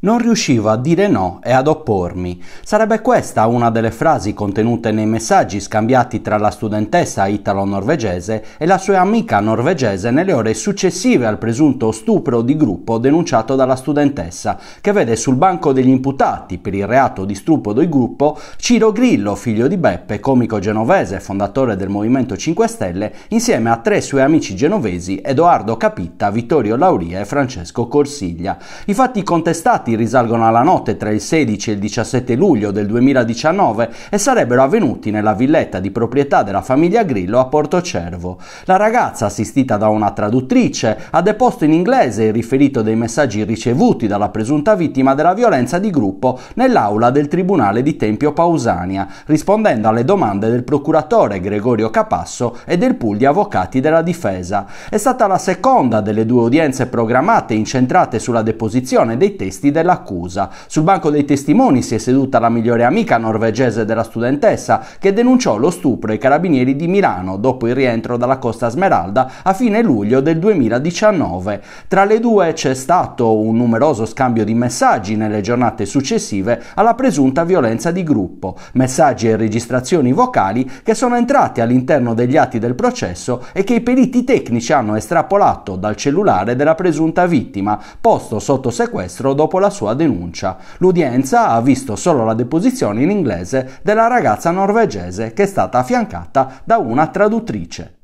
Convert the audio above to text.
Non riuscivo a dire no e ad oppormi. Sarebbe questa una delle frasi contenute nei messaggi scambiati tra la studentessa italo-norvegese e la sua amica norvegese nelle ore successive al presunto stupro di gruppo denunciato dalla studentessa, che vede sul banco degli imputati per il reato di stupro di gruppo Ciro Grillo, figlio di Beppe, comico genovese, e fondatore del Movimento 5 Stelle, insieme a tre suoi amici genovesi, Edoardo Capitta, Vittorio Lauria e Francesco Corsiglia. I fatti contestati fatti risalgono alla notte tra il 16 e il 17 luglio del 2019 e sarebbero avvenuti nella villetta di proprietà della famiglia Grillo a Portocervo. La ragazza, assistita da una traduttrice, ha deposto in inglese il riferito dei messaggi ricevuti dalla presunta vittima della violenza di gruppo nell'aula del Tribunale di Tempio Pausania, rispondendo alle domande del procuratore Gregorio Capasso e del pool di avvocati della difesa. È stata la seconda delle due udienze programmate incentrate sulla deposizione dei testi del dell'accusa. Sul banco dei testimoni si è seduta la migliore amica norvegese della studentessa che denunciò lo stupro ai carabinieri di Milano dopo il rientro dalla Costa Smeralda a fine luglio del 2019. Tra le due c'è stato un numeroso scambio di messaggi nelle giornate successive alla presunta violenza di gruppo, messaggi e registrazioni vocali che sono entrati all'interno degli atti del processo e che i periti tecnici hanno estrapolato dal cellulare della presunta vittima, posto sotto sequestro dopo la la sua denuncia. L'udienza ha visto solo la deposizione in inglese della ragazza norvegese che è stata affiancata da una traduttrice.